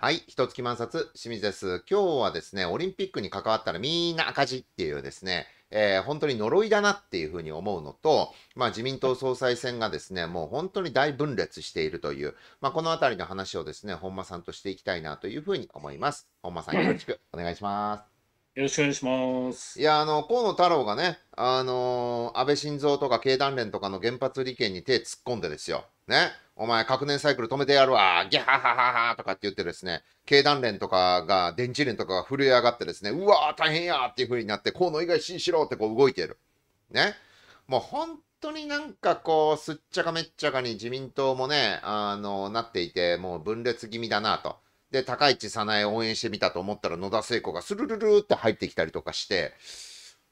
はい。一月満冊、清水です。今日はですね、オリンピックに関わったらみんな赤字っていうですね、えー、本当に呪いだなっていうふうに思うのと、まあ、自民党総裁選がですね、もう本当に大分裂しているという、まあ、このあたりの話をですね、本間さんとしていきたいなというふうに思います。本間さん、よろしくお願いします。よろしくお願いします。いや、あの、河野太郎がね、あのー、安倍晋三とか経団連とかの原発利権に手突っ込んでですよ。ね。お前、核燃サイクル止めてやるわ、ギャハハハハとかって言ってですね、経団連とかが、電池連とかが震え上がってですね、うわー、大変やっていう風になって、河野以外にしろってこう動いてる。ね。もう本当になんかこう、すっちゃかめっちゃかに自民党もね、あの、なっていて、もう分裂気味だなと。で、高市早苗応援してみたと思ったら野田聖子がスルルルって入ってきたりとかして、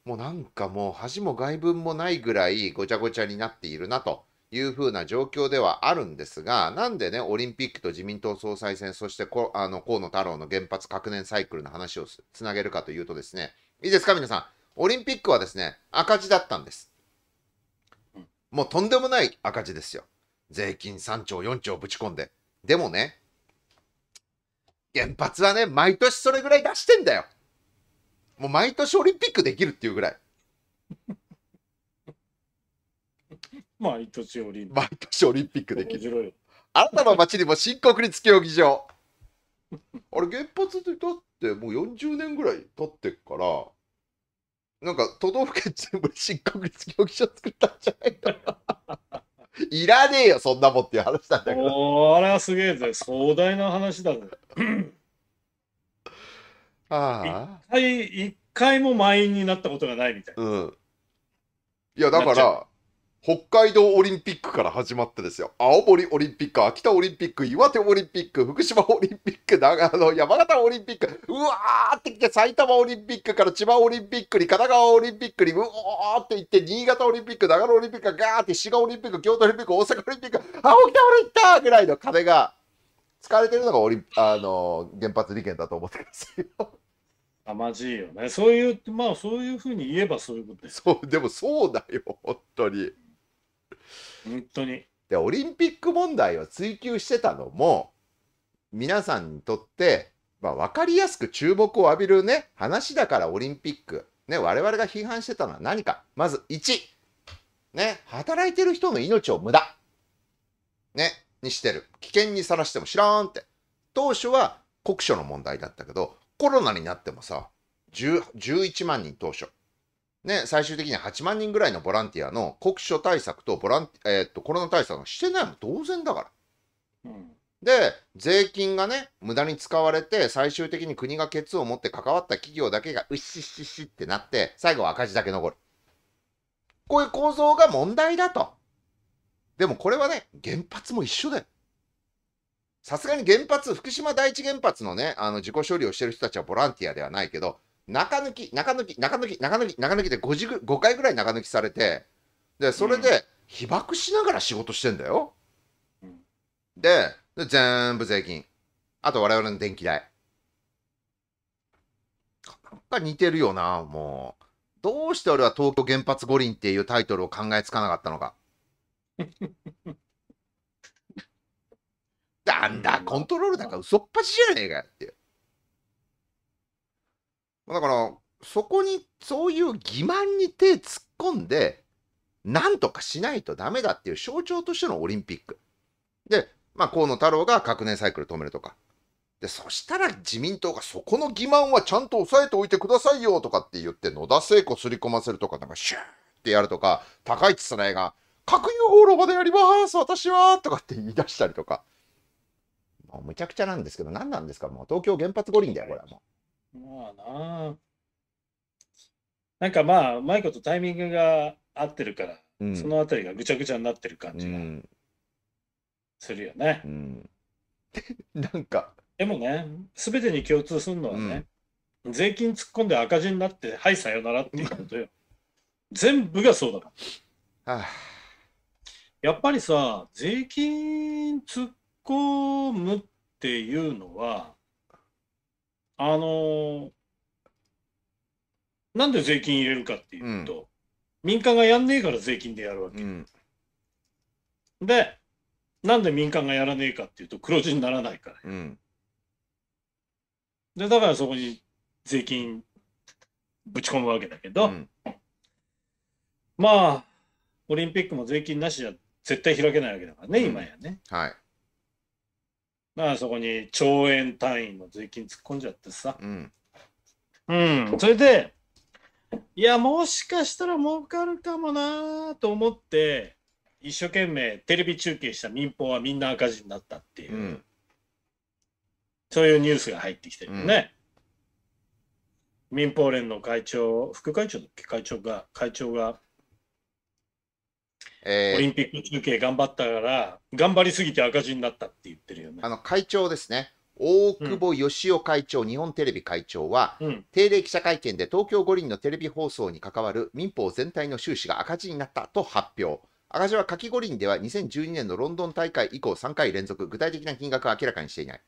もうなんかもう恥も外聞もないぐらいごちゃごちゃになっているなと。いうふうな状況ではあるんですが、なんでね、オリンピックと自民党総裁選、そしてこあの河野太郎の原発核燃サイクルの話をつなげるかというとですね、いいですか、皆さん、オリンピックはですね、赤字だったんです。もうとんでもない赤字ですよ。税金3兆、4兆ぶち込んで。でもね、原発はね、毎年それぐらい出してんだよ。もう毎年オリンピックできるっていうぐらい。毎年オリンピック。毎年オリンピックできる。あなたの町にも新国立競技場。あれ、原発ってだってもう40年ぐらい経ってから、なんか都道府県全部新国立競技場作ったんじゃないか いらねえよ、そんなもんっていう話なんだけど。あれはすげえぜ、壮大な話だぜ。ああ。一回、一回も満員になったことがないみたいな。うん。いや、だから、北海道オリンピックから始まってですよ。青森オリンピック、秋田オリンピック、岩手オリンピック、福島オリンピック、長野、山形オリンピック、うわーってきて埼玉オリンピックから千葉オリンピックに、神奈川オリンピックに、うおーっていって、新潟オリンピック、長野オリンピックがガーって、滋賀オリンピック、京都オリンピック、大阪オリンピック、あ、沖縄俺行ったぐらいの金が、われてるのがオリあの原発利権だと思ってますよ。あまじいよね。そういう、まあそういうふうに言えばそういうことそう、でもそうだよ、本当に。本当に。でオリンピック問題を追求してたのも皆さんにとって、まあ、分かりやすく注目を浴びるね話だからオリンピック、ね、我々が批判してたのは何かまず1、ね、働いてる人の命を無駄、ね、にしてる危険にさらしても知らんって当初は酷暑の問題だったけどコロナになってもさ11万人当初ね、最終的には8万人ぐらいのボランティアの酷暑対策とボラン、えー、っとコロナ対策をしてないの当然だから。うんで、税金がね、無駄に使われて、最終的に国がケツを持って関わった企業だけがうっしっしっしってなって、最後は赤字だけ残る。こういう構造が問題だと。でもこれはね、原発も一緒だよ。さすがに原発、福島第一原発のね、あの自己処理をしてる人たちはボランティアではないけど、中抜き、中抜き、中抜き、中抜き、中抜きで 5, 5回ぐらい中抜きされて、で、それで被爆しながら仕事してんだよ。うん、でで、全部税金。あと我々の電気代。なんか似てるよな、もう。どうして俺は東京原発五輪っていうタイトルを考えつかなかったのか。なんだ、コントロールだから嘘っぱちじゃねえかって。だから、そこに、そういう欺瞞に手突っ込んで、なんとかしないとダメだっていう象徴としてのオリンピック。で、まあ、河野太郎が核燃サイクル止めるとか。で、そしたら自民党がそこの欺瞞はちゃんと抑えておいてくださいよとかって言って野田聖子すり込ませるとか、なんかシューってやるとか、高市ないが、核融合炉場でやります私はとかって言い出したりとか。もうむちゃくちゃなんですけど、何なんですかもう東京原発五輪だよ、これはもう。まあなあ。なんかまあ、うまいことタイミングが合ってるから、うんそのあたりがぐちゃぐちゃになってる感じがするよね。う んなんかでもね、すべてに共通するのはね、税金突っ込んで赤字になって、はい、さよならっていうことよ。全部がそうだから。あやっぱりさ、税金突っ込むっていうのは、あのなんで税金入れるかっていうと、うん、民間がやんねえから税金でやるわけ。うん、で、なんで民間がやらねえかっていうと、黒字にならないから、うん、で、だからそこに税金ぶち込むわけだけど、まあ、オリンピックも税金なしじゃ絶対開けないわけだからね、今やね。はいまあそこに兆円単位の税金突っ込んじゃってさ。うん。うん、それで、いや、もしかしたら儲かるかもなと思って、一生懸命テレビ中継した民放はみんな赤字になったっていう、うん、そういうニュースが入ってきてるよね。うん、民放連の会長、副会長だっけ会長が、会長が、えー、オリンピック中継頑張ったから頑張りすぎて赤字になったって言ってるよねあの会長ですね大久保義雄会長、うん、日本テレビ会長は、うん、定例記者会見で東京五輪のテレビ放送に関わる民法全体の収支が赤字になったと発表赤字は夏季五輪では2012年のロンドン大会以降3回連続具体的な金額は明らかにしていない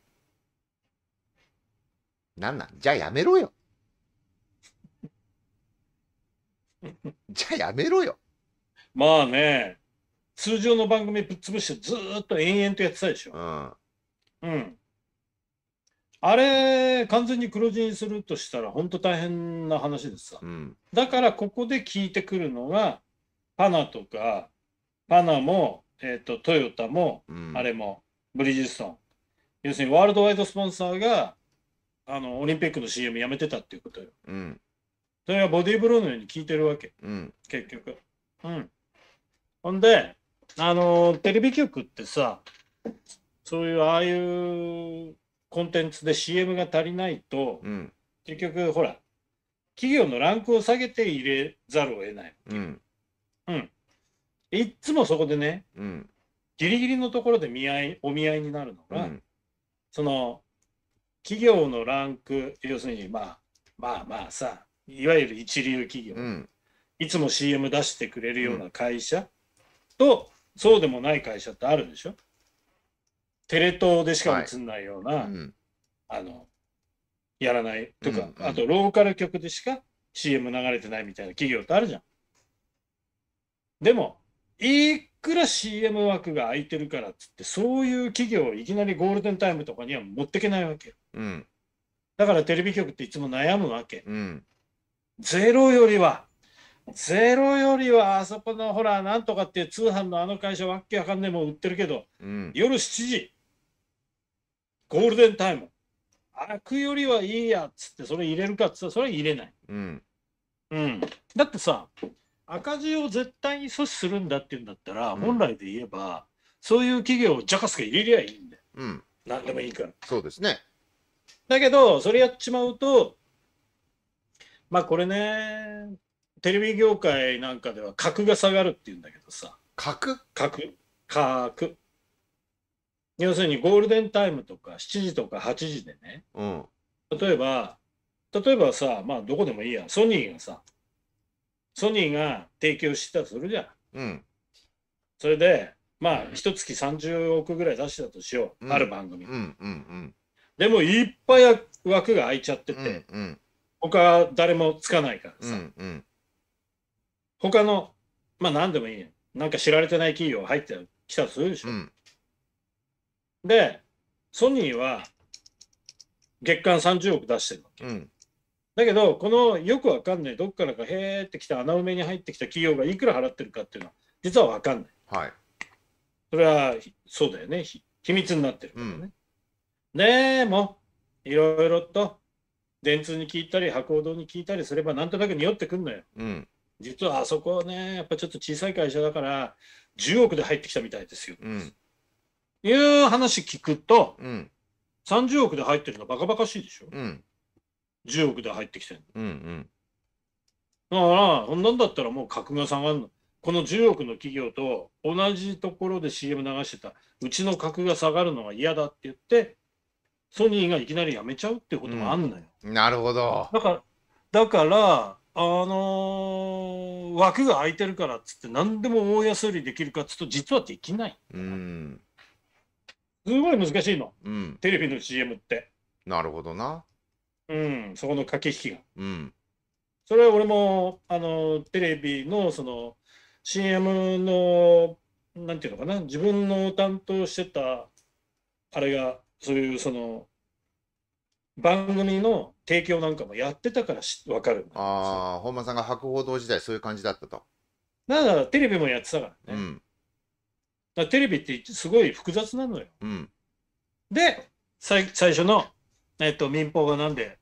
なんなんじゃあやめろよ じゃあやめろよまあね、通常の番組ぶっ潰してずーっと延々とやってたでしょ。うん。うん。あれ、完全に黒字にするとしたら、本当大変な話ですさ。うん。だから、ここで聞いてくるのが、パナとか、パナも、えっ、と、トヨタも、うん。あれも、ブリヂストン。要するに、ワールドワイドスポンサーが、あの、オリンピックの CM やめてたっていうことよ。うん。それはボディーブローのように聞いてるわけ、うん。結局。うん。ほんで、あの、テレビ局ってさ、そういう、ああいうコンテンツで CM が足りないと、うん、結局、ほら、企業のランクを下げて入れざるを得ない。うん。うん。いっつもそこでね、うん、ギリギリのところで見合い、お見合いになるのが、うん、その、企業のランク、要するに、まあ、まあまあさ、いわゆる一流企業、うん、いつも CM 出してくれるような会社、と、そうでもない会社ってあるでしょテレ東でしか映んないような、はいうん、あの、やらないとか、うんうん、あとローカル局でしか CM 流れてないみたいな企業ってあるじゃん。でも、いくら CM 枠が空いてるからっつって、そういう企業をいきなりゴールデンタイムとかには持ってけないわけうん、だからテレビ局っていつも悩むわけ。うん、ゼロよりはゼロよりはあそこのほらなんとかっていう通販のあの会社わっけわかんねえもん売ってるけど、うん、夜7時ゴールデンタイム開くよりはいいやっつってそれ入れるかっつったらそれ入れない、うん、うん、だってさ赤字を絶対に阻止するんだっていうんだったら、うん、本来で言えばそういう企業をジャカスカ入れりゃいいんだよ、うん、何でもいいからそうですねだけどそれやっちまうとまあこれねテレビ業界なんかでは格が下がるっていうんだけどさ格格格要するにゴールデンタイムとか7時とか8時でね、うん、例えば例えばさまあどこでもいいやソニーがさソニーが提供してたとするじゃん、うん、それでまあ一月30億ぐらい出してたとしよう、うん、ある番組、うんうん、でもいっぱい枠が空いちゃってて、うんうん、他誰もつかないからさ、うんうん他の、まあ何でもいいやなんか知られてない企業入ってきたとするでしょ。うん、で、ソニーは月間30億出してるわけ。うん、だけど、このよくわかんない、どっからかへーってきた穴埋めに入ってきた企業がいくら払ってるかっていうのは、実はわかんない。はい、それはそうだよね。秘密になってるからね。うん、でも、いろいろと電通に聞いたり、博報堂に聞いたりすれば、なんとなく匂ってくんのよ。うん実はあそこはね、やっぱちょっと小さい会社だから、10億で入ってきたみたいですよ。うん、いう話聞くと、うん、30億で入ってるのバカバカしいでしょ。うん、10億で入ってきてるの。うんうん、だから、そんなんだったらもう格が下がるの。この10億の企業と同じところで CM 流してた、うちの格が下がるのは嫌だって言って、ソニーがいきなり辞めちゃうっていうこともあんのよ。うん、なるほど。だから、だからあのー、枠が空いてるからっつって何でも大安売りできるかっつうと実はできない、うん、すごい難しいの、うん、テレビの CM ってなるほどなうんそこの駆け引きが、うん、それは俺もあのテレビのその CM のなんていうのかな自分の担当してたあれがそういうその番組の提供なんかもやってたからわかるああ本間さんが博報堂時代そういう感じだったとだからテレビもやってたからね、うん、らテレビってすごい複雑なのよ、うん、で最最初の、えっと、民放がなんで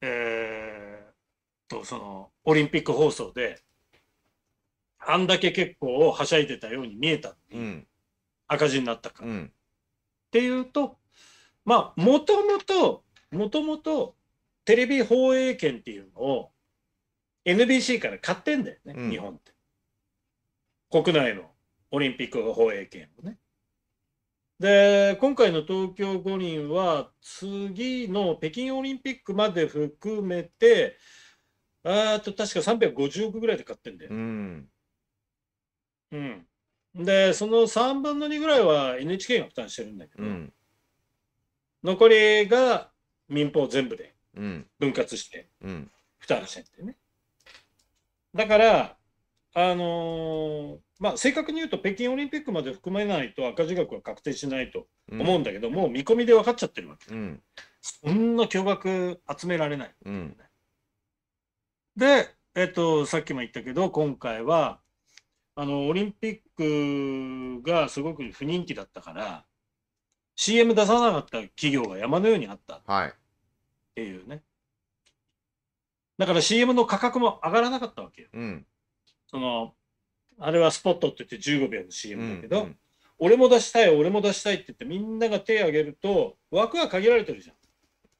えー、とそのオリンピック放送であんだけ結構はしゃいでたように見えた、うん、赤字になったから、うん、っていうとまあもともともともとテレビ放映権っていうのを NBC から買ってんだよね、うん、日本って。国内のオリンピック放映権をね。で、今回の東京五輪は、次の北京オリンピックまで含めて、あと確か350億ぐらいで買ってんだよ、ね。うん、うんで、その3分の2ぐらいは NHK が負担してるんだけど、うん、残りが民放全部で分割して、負担してってね。だから、あのー、まあ、正確に言うと北京オリンピックまで含めないと赤字額は確定しないと思うんだけど、うん、もう見込みで分かっちゃってるわけ、うん、そんな巨額集められない、うん、で、えっと、さっきも言ったけど今回はあのオリンピックがすごく不人気だったから CM 出さなかった企業が山のようにあった、はい、っていうね。だから CM の価格も上がらなかったわけよ。うん。その、あれはスポットって言って15秒の CM だけど、うんうん俺も出したい、俺も出したいって言ってみんなが手を挙げると、枠は限られてるじゃん。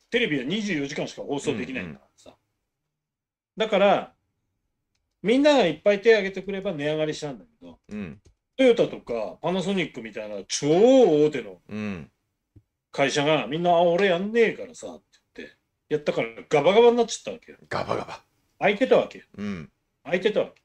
テレビは24時間しか放送できないんだからさ。だから、みんながいっぱい手を挙げてくれば値上がりしたんだけど、うん。トヨタとかパナソニックみたいな超大手の会社がみんな、あ、俺やんねえからさってやったからガバガバになっちゃったわけよ。ガバガバ。空いてたわけうん。空いてたわけ。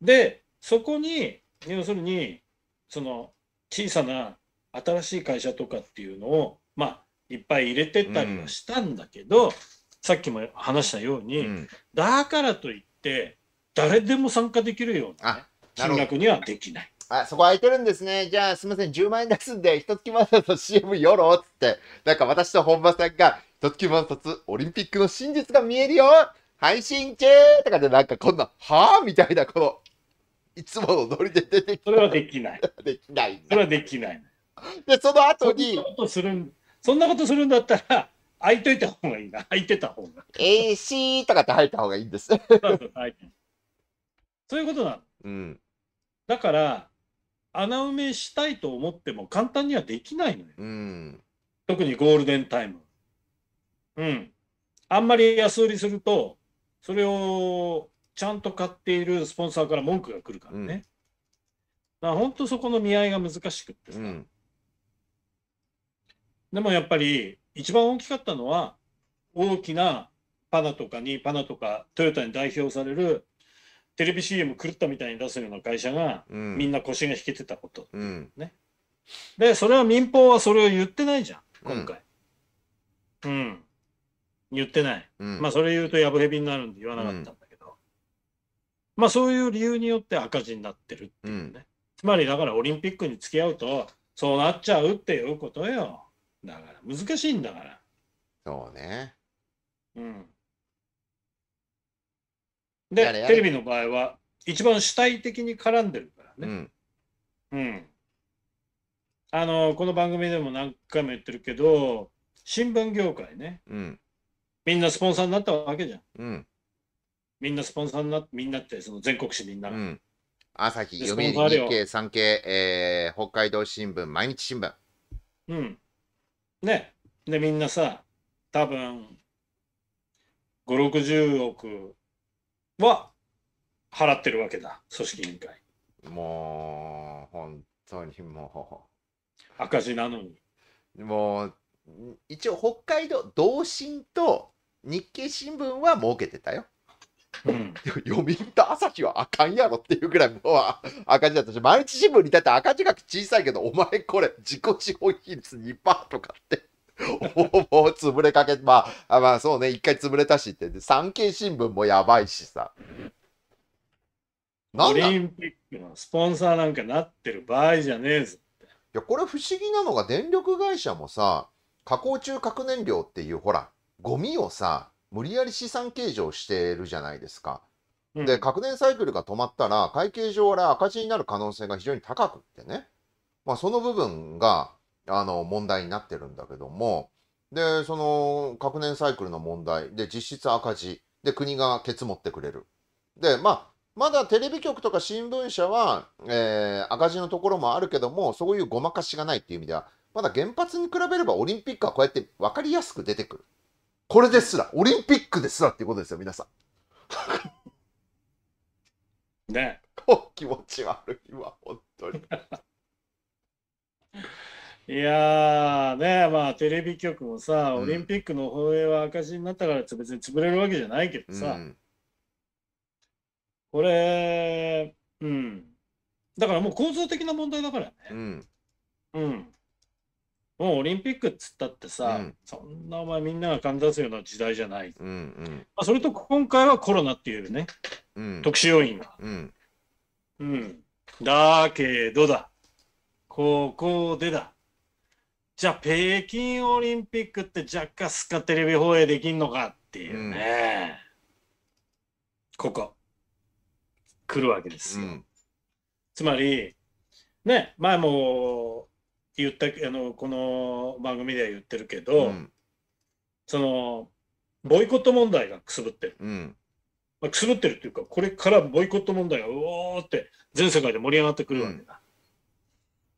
で、そこに、要するに、その小さな新しい会社とかっていうのを、まあ、いっぱい入れてたりはしたんだけど、うん、さっきも話したように、うん、だからといって誰でも参加できるような、ね、金額にはできない。あそこ空いてるんですね。じゃあすみません、10万円出すんで、一月までと CM よろっつって、なんか私と本間さんが、特急万冊オリンピックの真実が見えるよ配信中とかでなんかこんな、はぁみたいな、この、いつものノリで出てきた。それはできない。できない。それはできない。で、その後に。そんなことするん、そんなことするんだったら、開いといた方がいいな。開いてた方が。AC とかって入った方がいいんです。そ うそういうことなの。うん。だから、穴埋めしたいと思っても簡単にはできないのよ。うん、特にゴールデンタイム。うん。あんまり安売りすると、それをちゃんと買っているスポンサーから文句が来るからね。うん、だ本当そこの見合いが難しくってさ。うん、でもやっぱり一番大きかったのは、大きなパナとかに、パナとかトヨタに代表されるテレビ CM 狂ったみたいに出すような会社が、うん、みんな腰が引けてたこと、うん、ね。で、それは民放はそれを言ってないじゃん、今回。うん、うん言ってない。うん、まあそれ言うとやぶへびになるんで言わなかったんだけど、うん、まあそういう理由によって赤字になってるっていうね。つまりだからオリンピックに付き合うとそうなっちゃうっていうことよ。だから難しいんだから。そうね。うん。で、やれやれテレビの場合は一番主体的に絡んでるからね。うん、うんあのこの番組でも何回も言ってるけど新聞業界ね、うん、みんなスポンサーになったわけじゃん。うん。みんなスポンサーになって、みんなってその全国紙みんなうん。朝日、読売、日経、産経、えー、北海道新聞、毎日新聞。うん。ね。で、みんなさ、多分5、60億は払ってるわけだ、組織委員会。もう、本当にもう。赤字なのに。もう、一応北海道、同心と日経新聞は儲けてたよ。うん、読みと朝日はあかんやろっていうぐらいもう赤字だったし、毎日新聞にだって赤字額小さいけど、お前これ自己資本比率2%とかって。もう潰れかけ、まあ、まあそうね、一回潰れたしって、産経新聞もやばいしさ。オリンピックのスポンサーなんかなってる場合じゃねえぞいや、これ不思議なのが電力会社もさ、加工中核燃料っていう、ほら、ゴミをさ無理やり資産計上してるじゃないですか。で核燃サイクルが止まったら会計上は赤字になる可能性が非常に高くってね、まあ、その部分があの問題になってるんだけどもでその核燃サイクルの問題で実質赤字で国がケツ持ってくれる。でまあまだテレビ局とか新聞社は、えー、赤字のところもあるけどもそういうごまかしがないっていう意味ではまだ原発に比べればオリンピックはこうやって分かりやすく出てくる。これですら、オリンピックですらっていうことですよ、皆さん。ねえ。気持ち悪いわ、本当に。いやねまあテレビ局もさ、オリンピックの放映は赤字になったから別に潰れるわけじゃないけどさ、うん、これ、うん、だからもう構造的な問題だからね。うん、うんもうオリンピックっつったってさ、うん、そんなお前みんなが感じ出すような時代じゃない、うんうん、まあ、それと今回はコロナっていうね、うん、特殊要因が、うんうん、だけどだここでだじゃあ北京オリンピックって若干すかテレビ放映できんのかっていうね、ここ来るわけですよ、つまりね前も言ったあのこの番組では言ってるけど、うん、そのボイコット問題がくすぶってる、うん、まあ、くすぶってるっていうかこれからボイコット問題がうおーって全世界で盛り上がってくるわけだ、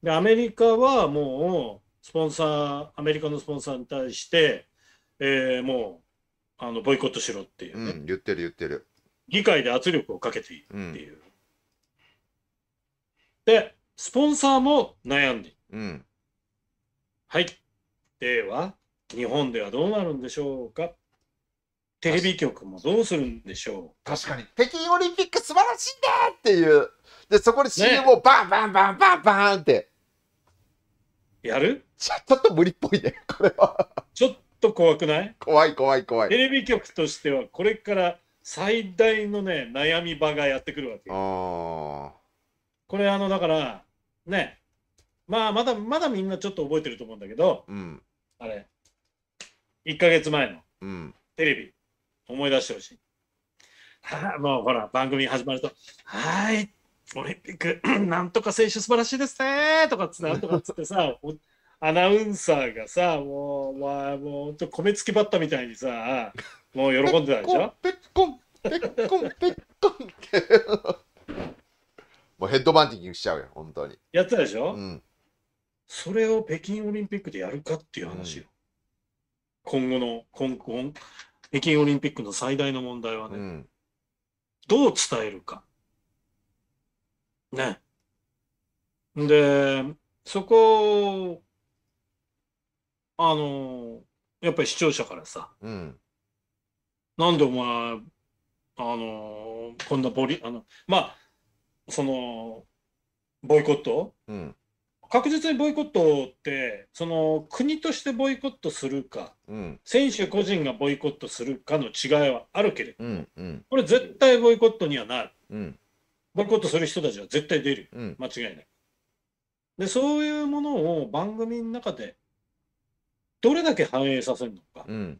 うん、でアメリカはもうスポンサーアメリカのスポンサーに対して、えー、もうあのボイコットしろっていうね、ん、言ってる言ってる議会で圧力をかけているっていう、でスポンサーも悩んでいるうん。はい。では、日本ではどうなるんでしょうかテレビ局もどうするんでしょう確かに、北京オリンピック素晴らしいんだっていう。で、そこで CM をバンバンバンバンバンって。やるちょっと無理っぽいね、これは。ちょっと怖くない怖い怖い怖い。テレビ局としては、これから最大のね、悩み場がやってくるわけ。これ、あの、だから、ね、まあ、まだ、まだみんなちょっと覚えてると思うんだけど、うん。あれ、1か月前のテレビ、思い出してほしい。はあ、もうほら、番組始まると、はーい、オリンピック、なんとか選手素晴らしいですねとかっつって、なんとかっつってさ、アナウンサーがさ、もう、まあ、もう、ほんと米付きバッタみたいにさ、もう喜んでたでしょペッコン、ペッコン、ペッコンって。もうヘッドバンティングしちゃうよ、本当に。やってたでしょ、うん。それを北京オリンピックでやるかっていう話よ。うん、今後の今今、北京オリンピックの最大の問題はね、うん、どう伝えるか。ね。で、そこあの、やっぱり視聴者からさ、うん、なんでお前、あの、こんなボリ、あの、まあ、その、ボイコット、うん確実にボイコットってその国としてボイコットするか、うん、選手個人がボイコットするかの違いはあるけれどうんうん、これ絶対ボイコットにはなる、うん、ボイコットする人たちは絶対出る、うん、間違いない。でそういうものを番組の中でどれだけ反映させるのか、っ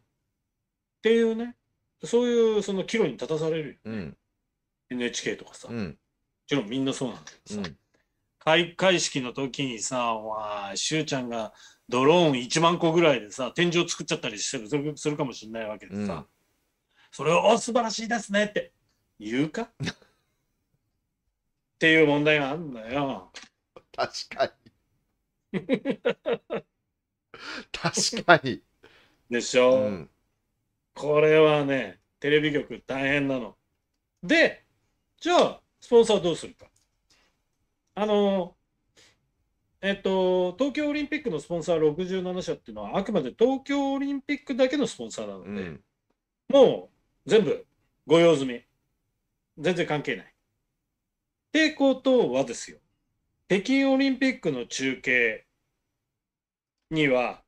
ていうねそういうその岐路に立たされるよ NHK とかさ、もちろんみんなそうなんだけどさ。開会式の時にさ、わしゅうちゃんがドローン1万個ぐらいでさ、天井作っちゃったりする、するかもしれないわけでさ、うん、それを、お、素晴らしいですねって言うか っていう問題があるんだよ。確かに。確かに。でしょ、うん、これはね、テレビ局大変なの。で、じゃあ、スポンサーどうするか。あの、えっと、東京オリンピックのスポンサー67社っていうのは、あくまで東京オリンピックだけのスポンサーなので、うん、もう全部ご用済み。全然関係ない。ってことはですよ、北京オリンピックの中継には、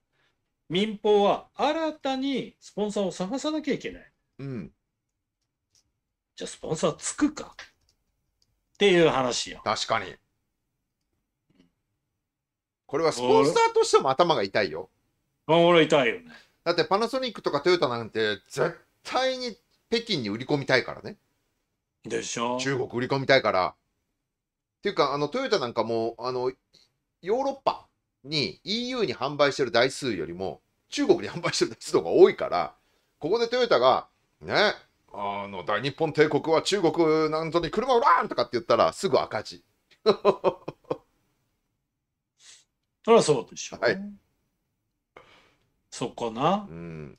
民放は新たにスポンサーを探さなきゃいけない。うん。じゃあ、スポンサーつくかっていう話よ。確かに。これはスポンサーとしても頭が痛いよ。俺痛いよね。だってパナソニックとかトヨタなんて絶対に北京に売り込みたいからね。でしょ中国売り込みたいから。っていうかあのトヨタなんかもあのヨーロッパに EU に販売してる台数よりも中国に販売してる台数が多いからここでトヨタがねあの大日本帝国は中国なんぞに車売らんとかって言ったらすぐ赤字。そりゃそうでしょはい。そこな。うん。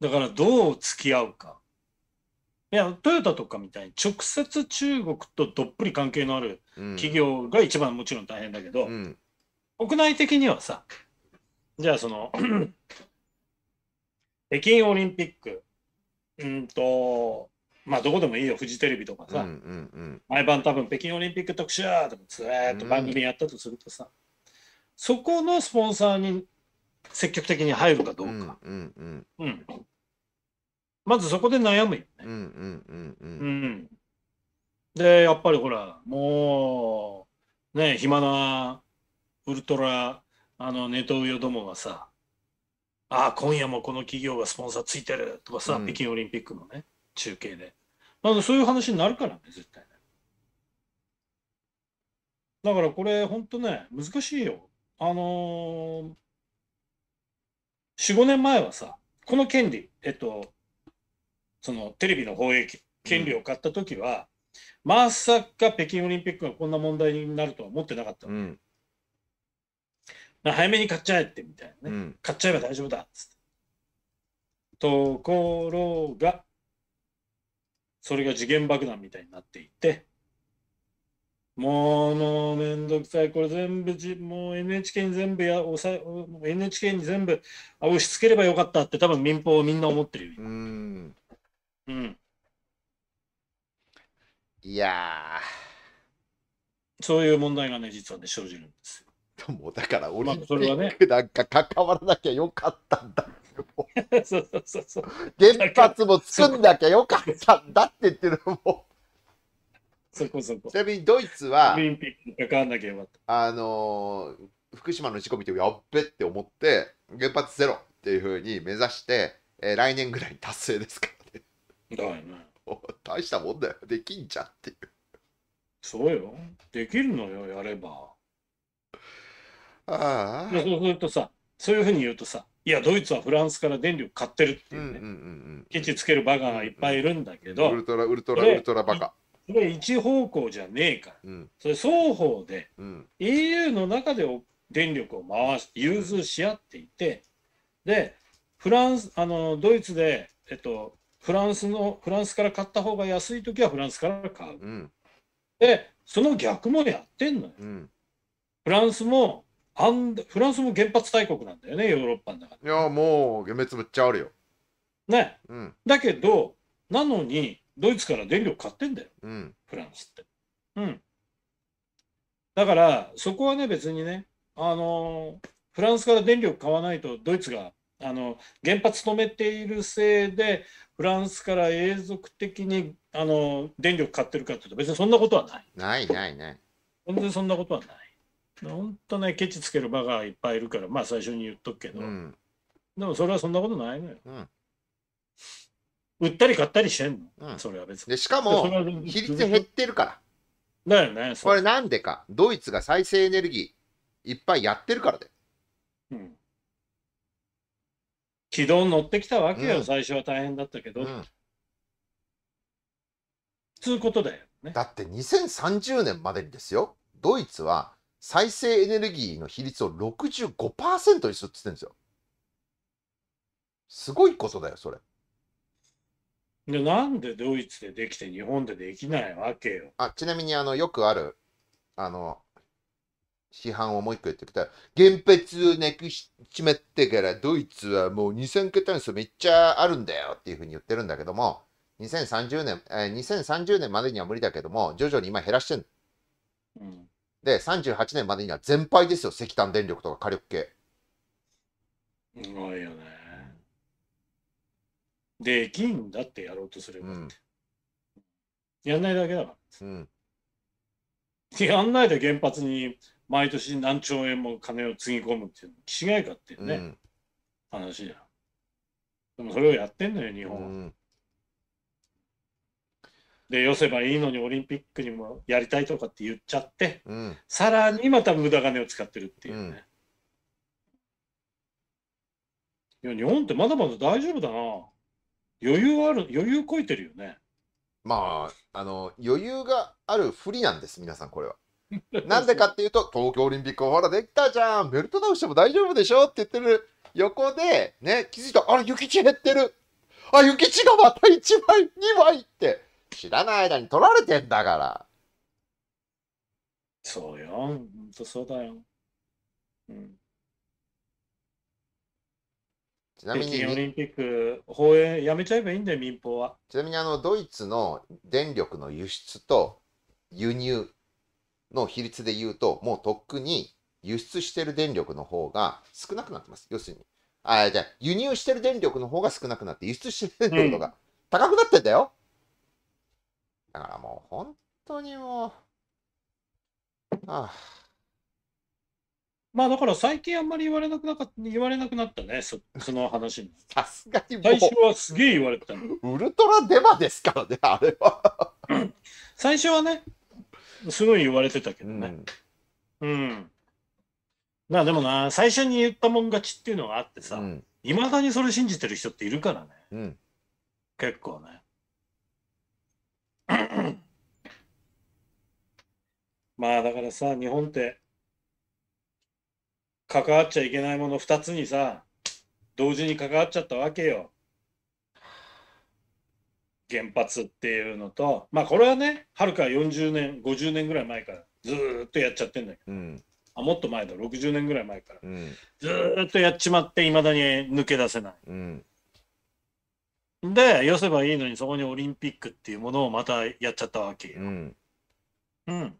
だからどう付き合うか。いや、トヨタとかみたいに直接中国とどっぷり関係のある企業が一番もちろん大変だけど、うん、国内的にはさ、じゃあその 北京オリンピック、うんと、まあどこでもいいよ、フジテレビとかさ、うんうんうん、毎晩多分北京オリンピック特集とかずっと番組やったとするとさ、うんそこのスポンサーに積極的に入るかどうか。うんうんうん、まずそこで悩むよね。で、やっぱりほら、もう、ね、暇なウルトラ、あの、ネトウヨどもがさ、ああ、今夜もこの企業がスポンサーついてるとかさ、北京オリンピックのね、中継で。まのそういう話になるからね、絶対ね。だからこれ、本当ね、難しいよ。あのー、4、5年前はさ、この権利、えっと、そのテレビの放映権利を買った時は、うん、まさか北京オリンピックがこんな問題になるとは思ってなかった、うん、早めに買っちゃえってみたいなね、うん、買っちゃえば大丈夫だっつって。ところが、それが時限爆弾みたいになっていて、もう、もうめんどくさい。これ全部じ、もう NHK に全部や、おさ NHK に全部あ押し付ければよかったって多分民放みんな思ってるよ。うん。うん。いやそういう問題がね、実はね、生じるんですよ。だから、オリンピックなんか関わらなきゃよかったんだって、もう。そうそうそうそう。原発も作んなきゃよかったんだって言ってるもそこそこ。ちなみにドイツは、オリンピックんなきゃよかった。あのー、福島の事故見て、やっべって思って、原発ゼロっていうふうに目指して、えー、来年ぐらいに達成ですからね。だよね。大したもんだよ。できんじゃんっていう。そうよ。できるのよ、やれば。ああ。そうするとさ、そういうふうに言うとさ、いや、ドイツはフランスから電力買ってるっていうね。うんうんうんうん、ケチつけるバカがいっぱいいるんだけど。ウルトラ、ウルトラ、ウルトラバカ。それ一方向じゃねえか、うん、それ双方で、うん、EU の中で電力を回し融通し合っていて、でフランスあのドイツで、えっと、フランスのフランスから買った方が安い時はフランスから買う、うん、でその逆もやってんのよ、うん、フランスもあんフランスも原発大国なんだよねヨーロッパの中でいやもう原滅むっちゃあるよね、うん、だけどなのにドイツから電力買ってんだよ、うん、フランスって。うん。だから、そこはね、別にね、あのフランスから電力買わないと、ドイツがあの原発止めているせいで、フランスから永続的にあの電力買ってるかっていうと、別にそんなことはない。ないないない。全然そんなことはない。本当ね、ケチつける場がいっぱいいるから、まあ最初に言っとくけど、うん、でもそれはそんなことないのよ。うん売ったり買ったりしてんの、うん、それは別に。でしかも、比率減ってるから。だよね。これなんでか、ドイツが再生エネルギーいっぱいやってるからで。うん。軌道に乗ってきたわけよ、うん、最初は大変だったけど。うん、つうことだよね。だって2030年までにですよ、ドイツは再生エネルギーの比率を65%にするって言ってるんですよ。すごいことだよ、それ。でなんでドイツでできて日本でできないわけよ。あちなみにあのよくあるあの市販をもう一個言ってきた原発をなくしちまってからドイツはもう二酸化炭素めっちゃあるんだよっていうふうに言ってるんだけども2030年、えー、2030年までには無理だけども徐々に今減らしてる、うん、で38年までには全廃ですよ石炭電力とか火力系すごいよねで議員だってやろうとすればうん、やんないだけだから、うん、やんないで原発に毎年何兆円も金をつぎ込むっていうの違いかっていうね、うん、話じゃでもそれをやってんのよ日本は、うん、でよせばいいのにオリンピックにもやりたいとかって言っちゃって、うん、さらにまた無駄金を使ってるっていうね、いや日本ってまだまだ大丈夫だな余裕ある余裕こいてるよねまああの余裕があるふりなんです皆さんこれは なんでかっていうと東京オリンピックほらできたじゃんベルトダウンしても大丈夫でしょって言ってる横でね気づいたあれ雪地減ってるあ諭吉がまた1枚2枚って知らない間に取られてんだからそうよほんとそうだようんちなみ北に、京オリンピック放映やめちゃえばいいんだよ、民放は。ちなみにあのドイツの電力の輸出と輸入の比率でいうと、もうとっくに輸出してる電力の方が少なくなってます。要するに、あじゃあ輸入してる電力の方が少なくなって、輸出してる電力のが高くなってんだよ。だからもう本当にもう、ああ。まあだから最近あんまり言われなくなか言われなくなったね、そその話に。さすがに最初はすげえ言われてたの。ウルトラデマですからね、あれは。最初はね、すごい言われてたけどね。うん。まあでもな、最初に言ったもん勝ちっていうのがあってさ、いま、だにそれ信じてる人っているからね、うん。結構ね。まあだからさ、日本って関わっちゃいけないもの2つにさ同時に関わっちゃったわけよ原発っていうのとまあこれはねはるか40年50年ぐらい前からずっとやっちゃってんだけど、うん、あもっと前だ60年ぐらい前から、うん、ずっとやっちまっていまだに抜け出せない。うんで、よせばいいのに、そこにオリンピックっていうものをまたやっちゃったわけよ。うん。うん、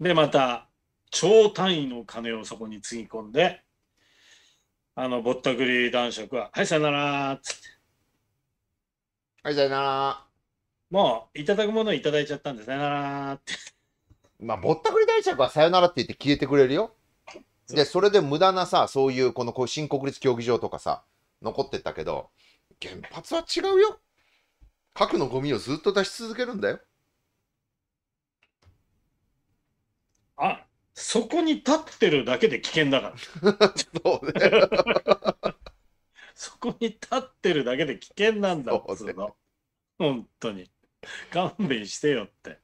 で、また、超単位の金をそこにつぎ込んで、あのぼったくり男爵は、はい、さよならっつって。はい、さよなら。もう、いただくものをいただいちゃったんで、さよならって。まあ、ぼったくり男爵はさよならって言って消えてくれるよ。で、それで無駄なさ、そういうこの新国立競技場とかさ、残ってったけど、原発は違うよ。核のゴミをずっと出し続けるんだよ。あそこに立ってるだけで危険だから。そね。そこに立ってるだけで危険なんだっつうの。本当に。勘弁してよって。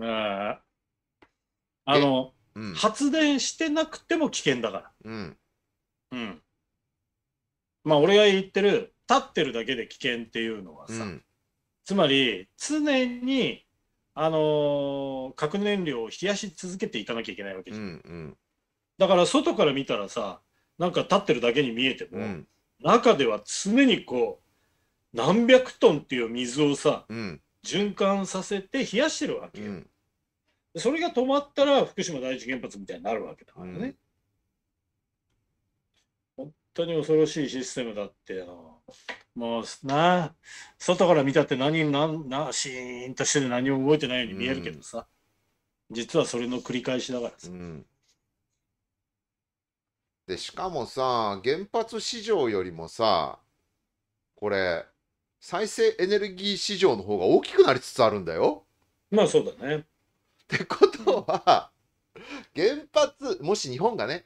ああの、うん、発電してなくても危険だから。うん。うん。まあ、俺が言ってる、立ってるだけで危険っていうのはさ、うん、つまり、常にあの核燃料を冷やし続けていかなきゃいけないわけじゃん、うんうん、だから外から見たらさなんか立ってるだけに見えても、うん、中では常にこう何百トンっていう水をさ、うん、循環させて冷やしてるわけよ、うん、それが止まったら福島第一原発みたいになるわけだからね、本当に恐ろしいシステムだってな。もうな、外から見たって何、なな、シーンとしてて何も動いてないように見えるけどさ、うん、実はそれの繰り返しだからさ。うん、で、しかもさ、原発市場よりもさ、これ、再生エネルギー市場の方が大きくなりつつあるんだよ。まあそうだね。ってことは、原発、もし日本がね、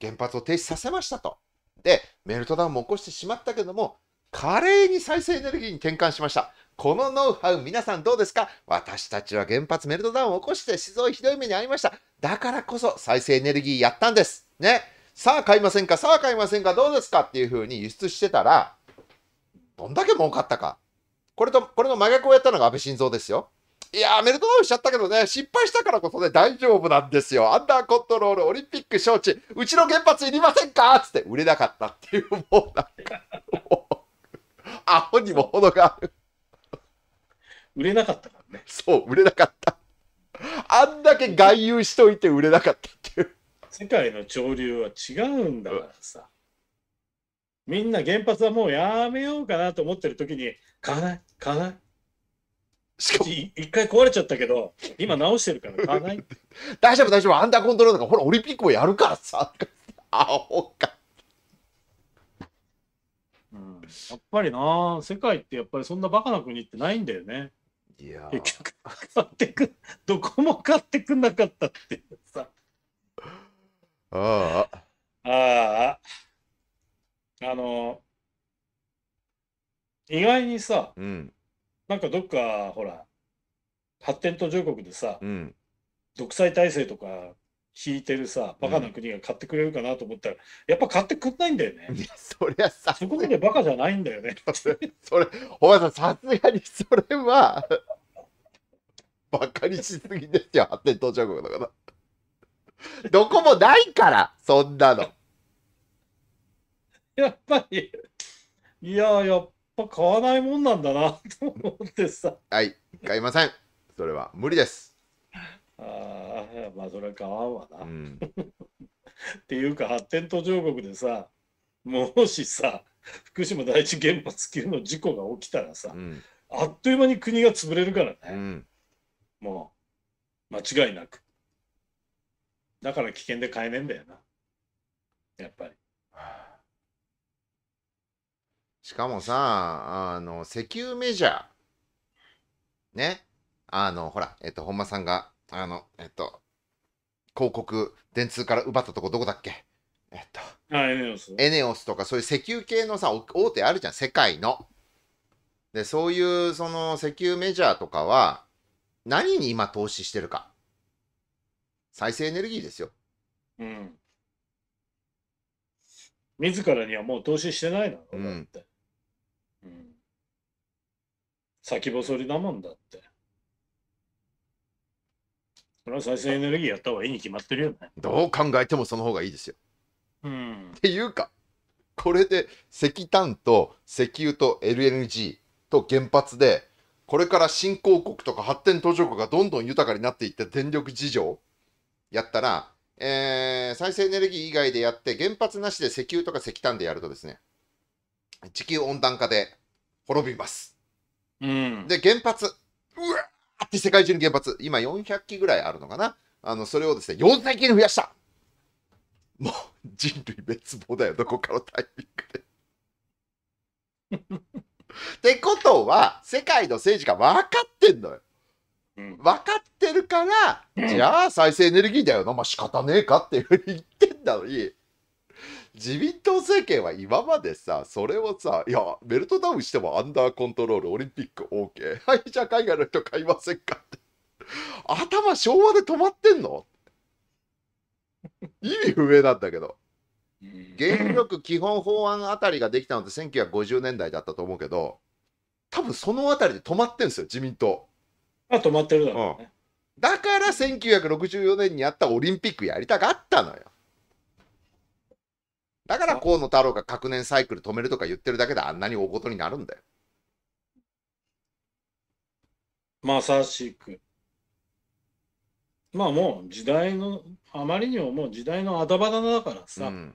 原発を停止させましたと。で、メルトダウンも起こしてしまったけども、華麗に再生エネルギーに転換しました。このノウハウ、皆さんどうですか私たちは原発メルトダウンを起こして静岡ひどい目に遭いました。だからこそ再生エネルギーやったんです。ね。さあ買いませんかさあ買いませんかどうですかっていうふうに輸出してたら、どんだけ儲かったか。これと、これの真逆をやったのが安倍晋三ですよ。いやメルトダウンしちゃったけどね、失敗したからこそね、大丈夫なんですよ。アンダーコントロール、オリンピック招致、うちの原発いりませんかつって、売れなかったっていう、もうなんか、アホにも程がある。売れなかったからね。そう、売れなかった。あんだけ外遊しといて売れなかったっていう。世界の潮流は違うんだからさ。みんな原発はもうやめようかなと思ってる時に、買わない、買わない、しかも一回壊れちゃったけど今直してるから買わない大丈夫大丈夫アンダーコントロールとかほらオリンピックもやるからさアホか、うん、やっぱりな世界ってやっぱりそんなバカな国ってないんだよねいや結局買ってくどこも買ってくんなかったってさあああああの意外にさ、うんなんかどっか、ほら、発展途上国でさ、うん、独裁体制とか引いてるさ、バカな国が買ってくれるかなと思ったら、やっぱ買ってくんないんだよね。そりゃさそこまでバカじゃないんだよね。それお前さんさすがにそれはバカにしすぎですよ発展途上国だからどこもないからそんなのやっぱり、いや、やっぱ買わないもんなんだなと思ってさはい買いませんそれは無理ですああまあそれは買わんわな、うん、っていうか発展途上国でさもしさ福島第一原発級の事故が起きたらさ、うん、あっという間に国が潰れるからね、うん、もう間違いなくだから危険で買えねえんだよなやっぱりしかもさ、あの、石油メジャー。ね。あの、ほら、えっと、本間さんが、あの、えっと、広告、電通から奪ったとこどこだっけえっと、エネオス。エネオスとか、そういう石油系のさ、大手あるじゃん、世界の。で、そういう、その、石油メジャーとかは、何に今投資してるか。再生エネルギーですよ。うん。自らにはもう投資してないな、うん、って。先細りだもんだって。それは再生エネルギーやった方がいいに決まってるよね。どう考えてもその方がいいですよ。うん、っていうか、これで石炭と石油と LNG と原発で、これから新興国とか発展途上国がどんどん豊かになっていった電力事情やったら、えー、再生エネルギー以外でやって、原発なしで石油とか石炭でやるとですね、地球温暖化で滅びます。で、原発、うわーって世界中に原発、今400基ぐらいあるのかな。あの、それをですね、4000基に増やしたもう人類滅亡だよ、どこかのタイミングで。ってことは、世界の政治家分かってんのよ。分かってるから、じゃあ再生エネルギーだよな、まあ仕方ねえかっていうふうに言ってんだのに、自民党政権は今までさ、それをさ、いや、ベルトダウンしてもアンダーコントロール、オリンピック OK、はい、じゃあ海外の人買いませんかって。頭昭和で止まってんの 意味不明なんだけど。原力基本法案あたりができたのって1950年代だったと思うけど、多分そのあたりで止まってんですよ、自民党。あ、止まってるだろう、ね、うんだから1964年にあったオリンピックやりたかったのよ。だから河野太郎が核燃サイクル止めるとか言ってるだけであんなに大ごとになるんだよ。まさしく。まあもう時代の、あまりにももう時代のあだばだだからさ、うん、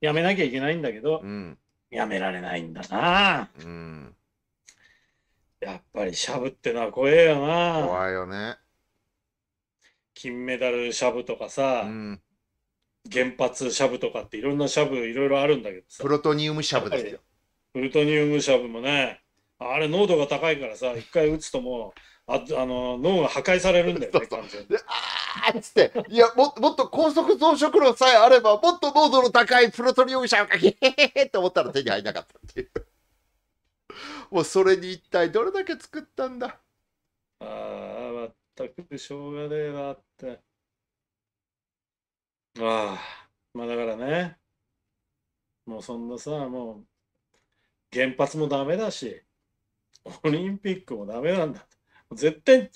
やめなきゃいけないんだけど、うん、やめられないんだな、うん。やっぱりしゃぶってのは怖えよな。怖いよね。金メダルしゃぶとかさ、うん、原発シャブとかっていろんなシャブいろいろあるんだけどさプロトニウムシャブですよプルトニウムシャブもねあれ濃度が高いからさ一回打つともうああの脳が破壊されるんだよねそうそうであーっつっていやももっと高速増殖炉さえあればもっと濃度の高いプロトニウムシャぶがヒヘヘヘって思ったら手に入らなかったっていうもうそれに一体どれだけ作ったんだああ全くしょうがねえなって。ああ、まあだからね、もうそんなさ、もう原発もダメだし、オリンピックもダメなんだ。絶対、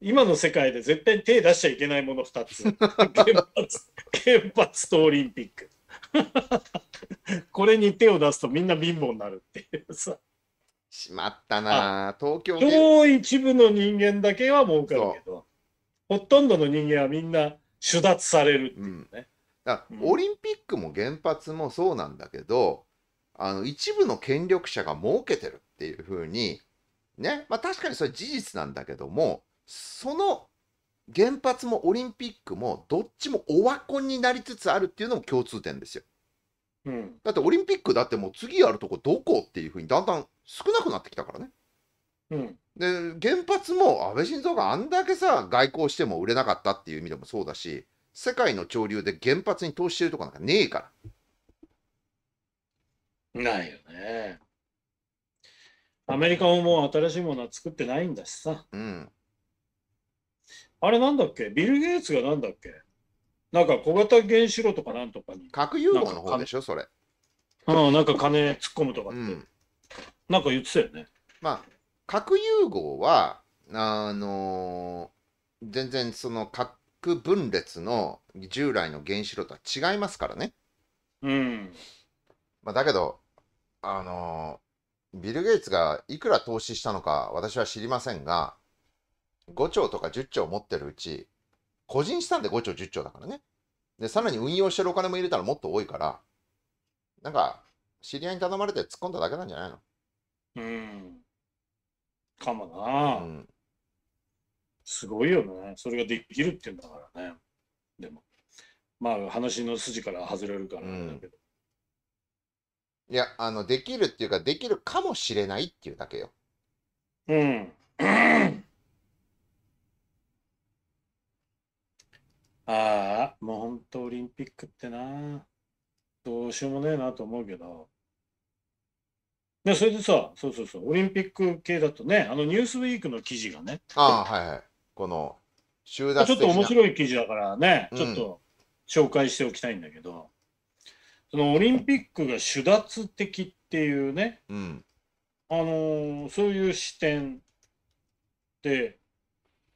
今の世界で絶対手出しちゃいけないもの2つ。原発、原発とオリンピック。これに手を出すとみんな貧乏になるっていうさ。しまったな東京超一部の人間だけは儲かるけど、ほとんどの人間はみんな主奪されるっていうね。うん、オリンピックも原発もそうなんだけど、あの一部の権力者が儲けてるっていうふうに、ね、まあ確かにそれ事実なんだけども、その原発もオリンピックもどっちもオワコンになりつつあるっていうのも共通点ですよ。うん、だってオリンピックだってもう次やるとこどこっていうふうにだんだん少なくなってきたからね。うん、で原発も安倍晋三があんだけさ外交しても売れなかったっていう意味でもそうだし世界の潮流で原発に投資してるとかなんかねえから。ないよね。アメリカももう新しいものは作ってないんだしさ。うん、あれなんだっけビル・ゲイツがなんだっけなんか小型原子炉とかなんとかに。核融合の方でしょ、それ。うん、なんか金突っ込むとかって。うん、なんか言ってたよね。まあ核融合は、あのー、全然その核分裂の従来の原子炉とは違いますからね。うん。まあ、だけど、あのー、ビル・ゲイツがいくら投資したのか私は知りませんが、5兆とか10兆持ってるうち、個人資産で5兆10兆だからね。で、さらに運用してるお金も入れたらもっと多いから、なんか、知り合いに頼まれて突っ込んだだけなんじゃないのうん。かもな、うん、すごいよね。それができるっていうんだからね。でも。まあ、話の筋から外れるからだけど。いや、あの、できるっていうか、できるかもしれないっていうだけよ。うん。ああ、もう本当オリンピックってな、どうしようもねえなと思うけど、で、それでさ、そうそうそう、オリンピック系だとね、あのニュースウィークの記事がね、ああ、はいはい。この、集団ちょっと面白い記事だからね、ちょっと紹介しておきたいんだけど、そのオリンピックが主奪的っていうね、うん。あのーそういう視点で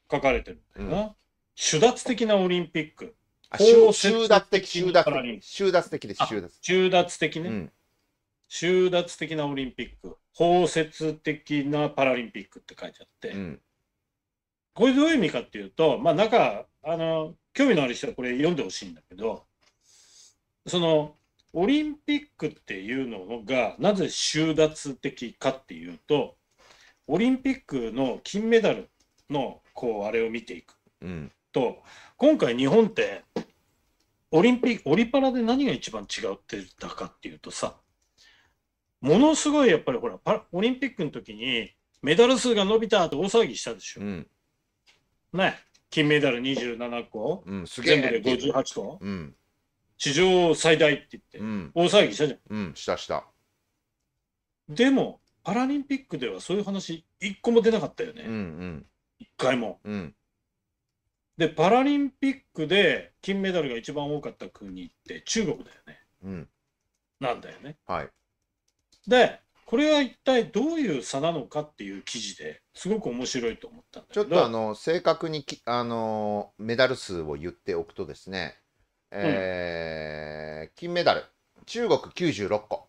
書かれてるんだよな。主奪的なオリンピック、あ、集こ的、集団的。集団的です、集奪的ね、うん。収奪的なオリンピック、包摂的なパラリンピックって書いてあって、うん、これどういう意味かっていうと、まあ、中、あの、興味のある人はこれ読んでほしいんだけど、その、オリンピックっていうのが、なぜ収奪的かっていうと、オリンピックの金メダルの、こう、あれを見ていくと、うん、今回日本って、オリンピック、オリパラで何が一番違ってたかっていうとさ、ものすごいやっぱりほらパオリンピックの時にメダル数が伸びたと大騒ぎしたでしょ、うん、ね金メダル27個、うん、全部で58個、うん、史上最大って言って、うん、大騒ぎしたじゃん、うん、したしたでもパラリンピックではそういう話一個も出なかったよね、うんうん、1回も、うん、でパラリンピックで金メダルが一番多かった国って中国だよね、うん、なんだよねはいでこれは一体どういう差なのかっていう記事ですごく面白いと思ったんだけどちょっとあの正確にあのメダル数を言っておくとですね、えー、うん、金メダル中国96個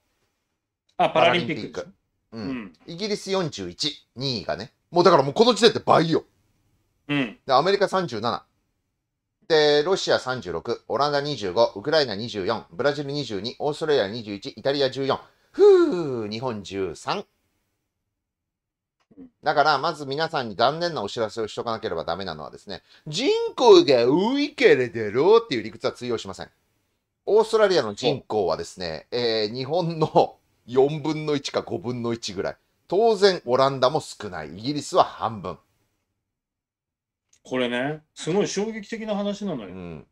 あパラリンピックうん、イギリス412位がねもうだからもうこの時点で倍よ、うん、でアメリカ37でロシア36オランダ25ウクライナ24ブラジル22オーストラリア21イタリア14ふう、日本13。だから、まず皆さんに残念なお知らせをしとかなければダメなのはですね、人口が多いけれどっていう理屈は通用しません。オーストラリアの人口はですね、えー、日本の4分の1か5分の1ぐらい。当然、オランダも少ない。イギリスは半分。これね、すごい衝撃的な話なのよ。うん、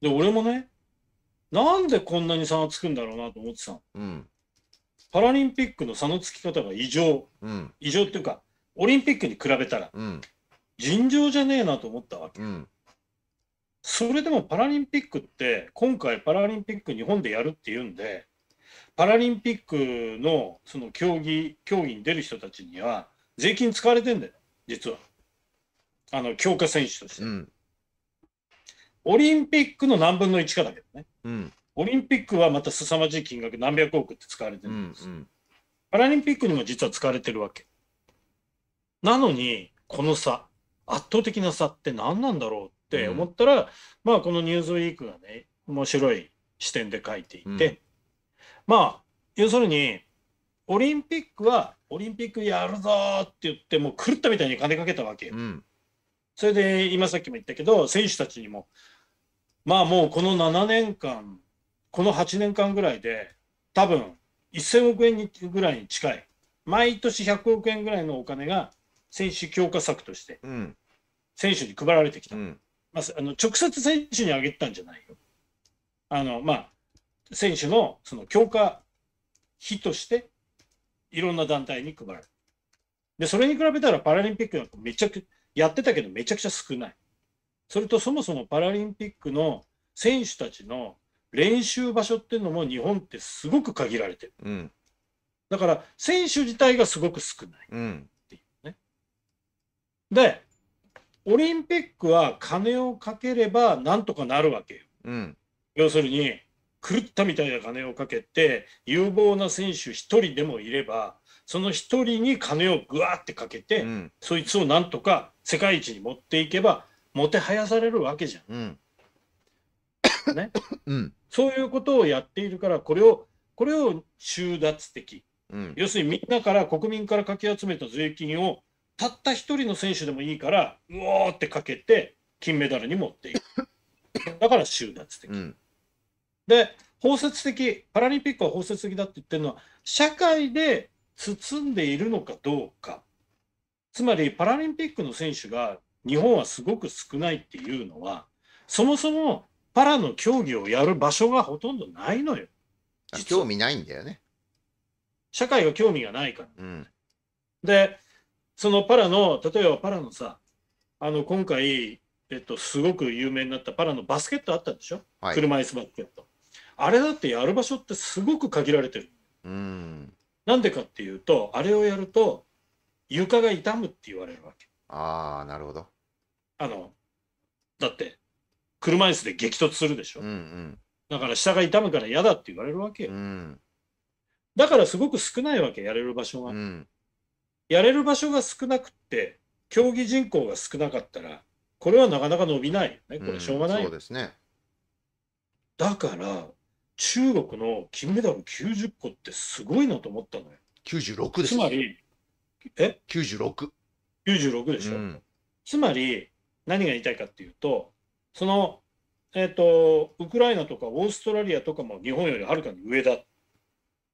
で、俺もね、なんでこんなに差がつくんだろうなと思ってたの。うんパラリンピックの差のつき方が異常、うん、異常っていうか、オリンピックに比べたら、うん、尋常じゃねえなと思ったわけ。それでもパラリンピックって、今回パラリンピック日本でやるっていうんで、パラリンピックのその競技競技に出る人たちには税金使われてんだよ、実は。あの強化選手として、うん、オリンピックの何分の1かだけどね。うん、オリンピックはまた凄まじい金額、何百億って使われてるんです。うんうん、パラリンピックにも実は使われてるわけ。なのに、この差、圧倒的な差って何なんだろうって思ったら、うん、まあ、このニューズウィークがね、面白い視点で書いていて、うん、まあ、要するに、オリンピックはオリンピックやるぞって言って、もう狂ったみたいに金かけたわけ、うん、それで今さっきも言ったけど、選手たちにも、まあもうこの7年間この8年間ぐらいで、多分1000億円にぐらいに近い、毎年100億円ぐらいのお金が選手強化策として、選手に配られてきた、うん、まあ、あの直接選手にあげたんじゃないよ。あのまあ、選手のその強化費として、いろんな団体に配られる。で、それに比べたらパラリンピックなんかめちゃくやってたけど、めちゃくちゃ少ない。それとそもそもパラリンピックの選手たちの練習場所っていうのも日本ってすごく限られてる、うん、だから選手自体がすごく少ないっていうね、うん、でオリンピックは金をかければなんとかなるわけよ、うん、要するに狂ったみたいな金をかけて有望な選手一人でもいればその一人に金をぐわってかけて、そいつをなんとか世界一に持っていけばもてはやされるわけじゃんね、うん、そういうことをやっているからこれをこれを収奪的、うん、要するにみんなから国民からかき集めた税金をたった一人の選手でもいいからうおーってかけて金メダルに持っていく だから収奪的、うん、で包摂的パラリンピックは包摂的だって言ってるのは社会で包んでいるのかどうかつまりパラリンピックの選手が日本はすごく少ないっていうのはそもそもパラの競技をやる場所がほとんどないのよ。興味ないんだよね。社会が興味がないから。うん、で、そのパラの、例えばパラのさ、あの今回、えっと、すごく有名になったパラのバスケットあったでしょ、はい、車椅子バスケット。あれだってやる場所ってすごく限られてる。うん、なんでかっていうと、あれをやると、床が傷むって言われるわけ。ああ、なるほど。あの、だって、車椅子で激突するでしょ、うんうん、だから下が痛むから嫌だって言われるわけよ、うん、だからすごく少ないわけやれる場所が、うん、やれる場所が少なくって競技人口が少なかったらこれはなかなか伸びないよねこれしょうがない、そうですねだから中国の金メダル90個ってすごいなと思ったのよ96ですつまりえ96 96でしょ、うん、つまり何が言いたいかっていうとその、えっ、ー、と、ウクライナとかオーストラリアとかも日本よりはるかに上だ。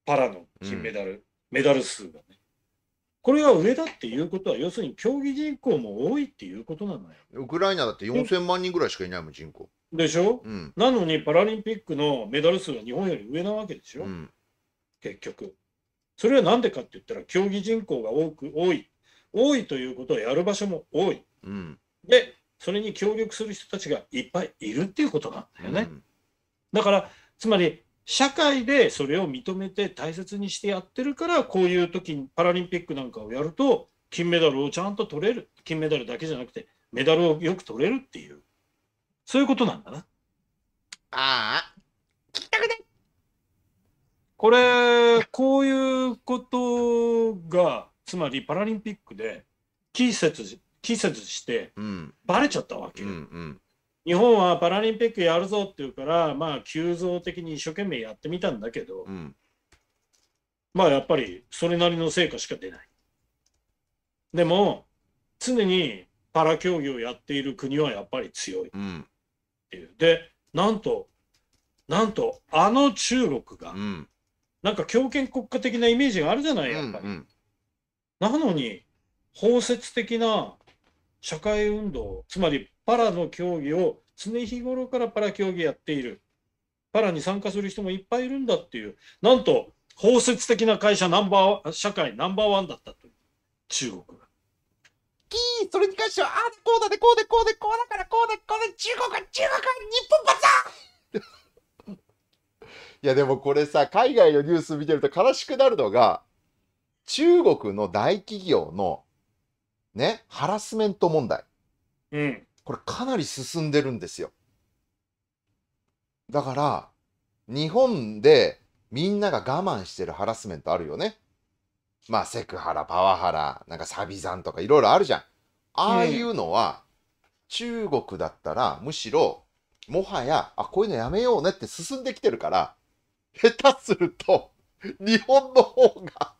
パラの金メダル、うん、メダル数がね。これが上だっていうことは、要するに競技人口も多いっていうことなのよ。ウクライナだって4000万人ぐらいしかいないもん、人口。でしょ、うん、なのにパラリンピックのメダル数は日本より上なわけでしょ、うん、結局。それは何でかって言ったら、競技人口が多く多い、多いということはやる場所も多い。うん、で、それに協力する人たちがいっぱいいるっていうことなんだよね。うん、だからつまり社会でそれを認めて大切にしてやってるからこういう時にパラリンピックなんかをやると金メダルをちゃんと取れる金メダルだけじゃなくてメダルをよく取れるっていうそういうことなんだな。ああ聞きたくないこれこういうことがつまりパラリンピックで季節季節して、ばれちゃったわけ、うんうん、日本はパラリンピックやるぞっていうからまあ急増的に一生懸命やってみたんだけど、うん、まあやっぱりそれなりの成果しか出ないでも常にパラ競技をやっている国はやっぱり強いっていう、うん、でなんとなんとあの中国が、うん、なんか強権国家的なイメージがあるじゃないやっぱり、うんうん、なのに包摂的な社会運動、つまりパラの競技を常日頃からパラ競技やっている。パラに参加する人もいっぱいいるんだっていう、なんと包摂的な会社ナンバー、社会ナンバーワンだったという、中国が。キーそれに関しては、あこうだこうで、こうで、こうだから、こうで、こうで、中国中国日本いや、でもこれさ、海外のニュース見てると悲しくなるのが、中国の大企業のね、ハラスメント問題。うん。これかなり進んでるんですよ。だから、日本でみんなが我慢してるハラスメントあるよね。まあ、セクハラ、パワハラ、なんかサビ残とかいろいろあるじゃん。ああいうのは、中国だったらむしろ、もはや、あ、こういうのやめようねって進んできてるから、下手すると、日本の方が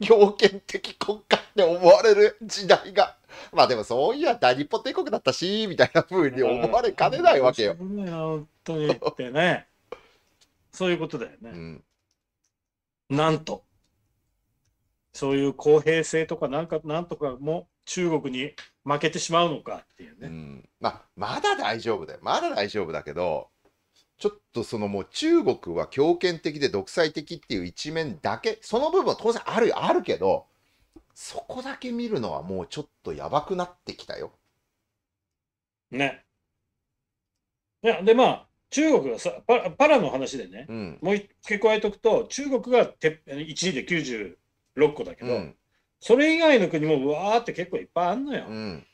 強権的国家って思われる時代が。まあでもそういや大日本帝国だったし、みたいなふうに思われかねないわけよ。ね。そういうことだよね。なんと。そういう公平性とかなんかなんとかも中国に負けてしまうのかっていうね。うん、まあまだ大丈夫だよ。まだ大丈夫だけど、ちょっとそのもう中国は強権的で独裁的っていう一面だけ、その部分は当然ある、あるけど、そこだけ見るのはもうちょっとやばくなってきたよ。ね。いや、でまあ、中国がさパ、パラの話でね、うん、もう付け加えておくと、中国がて1位で96個だけど、うん、それ以外の国もわーって結構いっぱいあんのよ。うん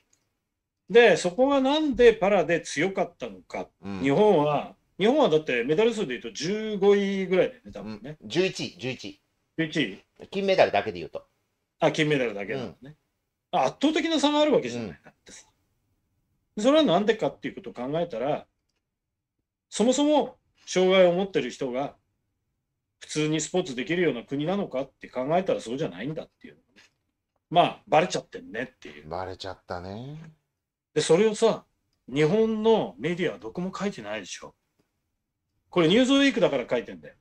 でそこがなんでパラで強かったのか、うん、日本は日本はだってメダル数でいうと15位ぐらいだよね、多分ね。11位、11位。11位。金メダルだけでいうと。あ、金メダルだけだね、うん圧倒的な差があるわけじゃないなってさ。それはなんでかっていうことを考えたら、そもそも障害を持ってる人が普通にスポーツできるような国なのかって考えたらそうじゃないんだっていう、まあバレちゃってんねっていうバレちゃったねでそれをさ日本のメディアはどこも書いてないでしょこれ、ニューズウィークだから書いてんだよ。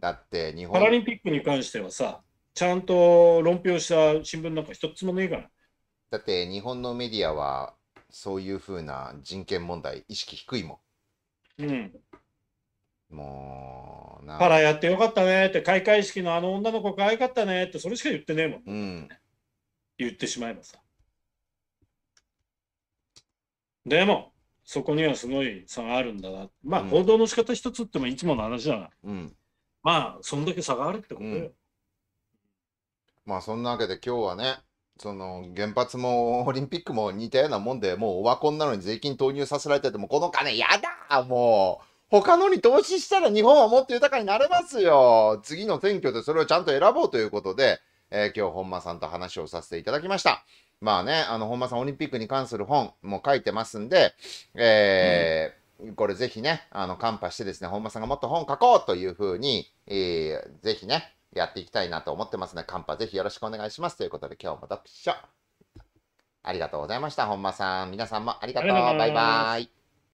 だって日本、パラリンピックに関してはさ、ちゃんと論評した新聞なんか一つもねえから。だって、日本のメディアは、そういうふうな人権問題、意識低いもん。うん。もう、パラやってよかったねって、開会式のあの女の子可愛かったねって、それしか言ってねえもん。うん、言ってしまえばさ。でも、そこにはすごい差があるんだな。まあ、報道の仕方一つってもいつもの話じゃない。うん、まあ、そんだけ差があるってことよ。うん、まあ、そんなわけで今日はね、その原発もオリンピックも似たようなもんでもうオワコンなのに税金投入させられててもこの金やだもう他のに投資したら日本はもっと豊かになれますよ次の選挙でそれをちゃんと選ぼうということで、えー、今日本間さんと話をさせていただきました。まあね、あの、本間さんオリンピックに関する本も書いてますんで、えーうん、これぜひね、あの、カンパしてですね、本間さんがもっと本書こうというふうに、えー、ぜひね、やっていきたいなと思ってますの、ね、で、カンパぜひよろしくお願いします。ということで、今日も読書。ありがとうございました、本間さん。皆さんもありがとう。バイバイ。